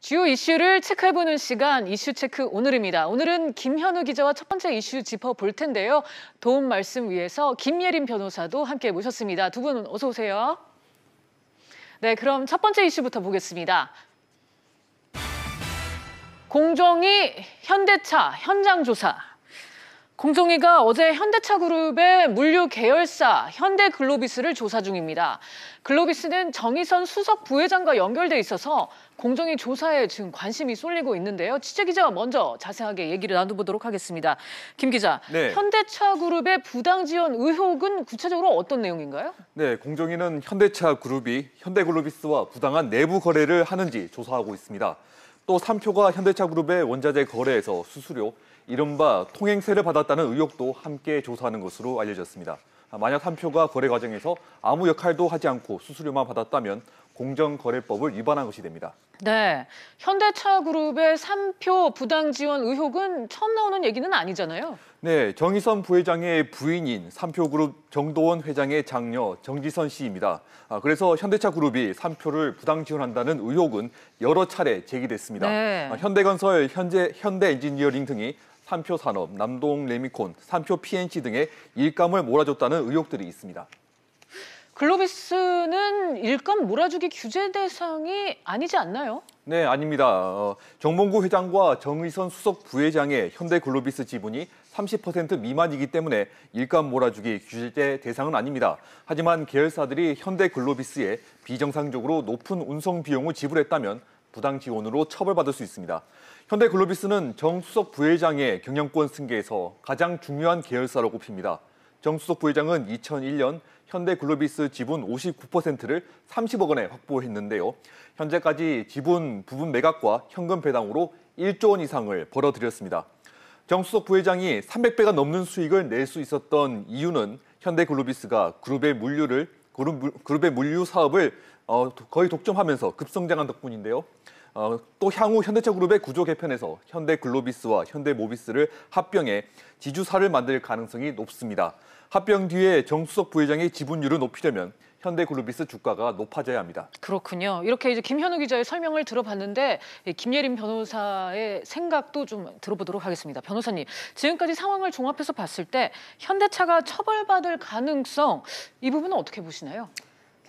주요 이슈를 체크해보는 시간 이슈 체크 오늘입니다. 오늘은 김현우 기자와 첫 번째 이슈 짚어볼 텐데요. 도움 말씀 위해서 김예림 변호사도 함께 모셨습니다. 두 분 어서 오세요. 네, 그럼 첫 번째 이슈부터 보겠습니다. 공정위 현대차 현장 조사 공정위가 어제 현대차그룹의 물류 계열사 현대글로비스를 조사 중입니다. 글로비스는 정의선 수석 부회장과 연결돼 있어서 공정위 조사에 지금 관심이 쏠리고 있는데요. 취재 기자 먼저 자세하게 얘기를 나눠보도록 하겠습니다. 김 기자, 네. 현대차그룹의 부당 지원 의혹은 구체적으로 어떤 내용인가요? 네, 공정위는 현대차그룹이 현대글로비스와 부당한 내부 거래를 하는지 조사하고 있습니다. 또 삼표가 현대차그룹의 원자재 거래에서 수수료 이른바 통행세를 받았다는 의혹도 함께 조사하는 것으로 알려졌습니다. 만약 한표가 거래 과정에서 아무 역할도 하지 않고 수수료만 받았다면 공정거래법을 위반한 것이 됩니다. 네, 현대차그룹의 3표 부당 지원 의혹은 처음 나오는 얘기는 아니잖아요. 네, 정의선 부회장의 부인인 3표그룹 정도원 회장의 장녀 정지선 씨입니다. 아, 그래서 현대차그룹이 3표를 부당 지원한다는 의혹은 여러 차례 제기됐습니다. 네. 아, 현대건설, 현재 현대엔지니어링 등이 삼표산업, 남동 레미콘, 삼표 PNC 등의 일감을 몰아줬다는 의혹들이 있습니다. 글로비스는 일감 몰아주기 규제 대상이 아니지 않나요? 네, 아닙니다. 어, 정봉구 회장과 정의선 수석 부회장의 현대글로비스 지분이 30% 미만이기 때문에 일감 몰아주기 규제 대상은 아닙니다. 하지만 계열사들이 현대글로비스에 비정상적으로 높은 운송 비용을 지불했다면 부당 지원으로 처벌받을 수 있습니다. 현대글로비스는 정수석 부회장의 경영권 승계에서 가장 중요한 계열사로 꼽힙니다. 정수석 부회장은 2001년 현대글로비스 지분 59%를 30억 원에 확보했는데요. 현재까지 지분 부분 매각과 현금 배당으로 1조 원 이상을 벌어들였습니다. 정수석 부회장이 300배가 넘는 수익을 낼 수 있었던 이유는 현대글로비스가 그룹의 물류를 그룹, 의 물류 사업을 어, 거의 독점하면서 급성장한 덕분인데요. 어, 또 향후 현대차 그룹의 구조 개편에서 현대 글로비스와 현대 모비스를 합병해 지주사를 만들 가능성이 높습니다. 합병 뒤에 정수석 부회장의 지분율을 높이려면 현대그루비스 주가가 높아져야 합니다. 그렇군요. 이렇게 이제 김현우 기자의 설명을 들어봤는데 김예림 변호사의 생각도 좀 들어보도록 하겠습니다. 변호사님, 지금까지 상황을 종합해서 봤을 때 현대차가 처벌받을 가능성 이 부분은 어떻게 보시나요?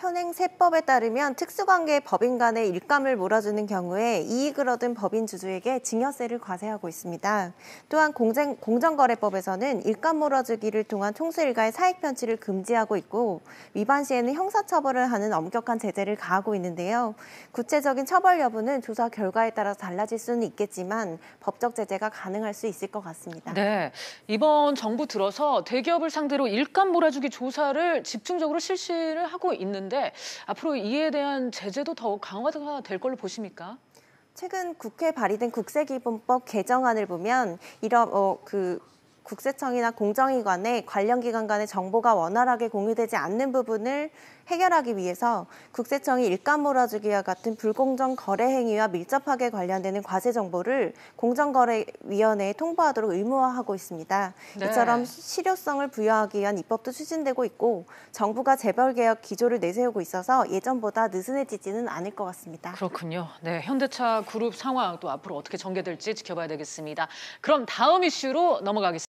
현행 세법에 따르면 특수관계 법인 간의 일감을 몰아주는 경우에 이익을 얻은 법인 주주에게 증여세를 과세하고 있습니다. 또한 공정, 공정거래법에서는 일감 몰아주기를 통한 총수일가의 사익 편취를 금지하고 있고 위반 시에는 형사처벌을 하는 엄격한 제재를 가하고 있는데요. 구체적인 처벌 여부는 조사 결과에 따라 달라질 수는 있겠지만 법적 제재가 가능할 수 있을 것 같습니다. 네, 이번 정부 들어서 대기업을 상대로 일감 몰아주기 조사를 집중적으로 실시를 하고 있는데 있는데 앞으로 이에 대한 제재도 더욱 강화가 될 걸로 보십니까? 최근 국회 발의된 국세기본법 개정안을 보면 이런 어, 그 국세청이나 공정기관에 관련 기관 간의 정보가 원활하게 공유되지 않는 부분을 해결하기 위해서 국세청이 일감 몰아주기와 같은 불공정 거래 행위와 밀접하게 관련되는 과세 정보를 공정거래위원회에 통보하도록 의무화하고 있습니다. 네. 이처럼 실효성을 부여하기 위한 입법도 추진되고 있고 정부가 재벌 개혁 기조를 내세우고 있어서 예전보다 느슨해지지는 않을 것 같습니다. 그렇군요. 네, 현대차 그룹 상황 또 앞으로 어떻게 전개될지 지켜봐야 되겠습니다. 그럼 다음 이슈로 넘어가겠습니다.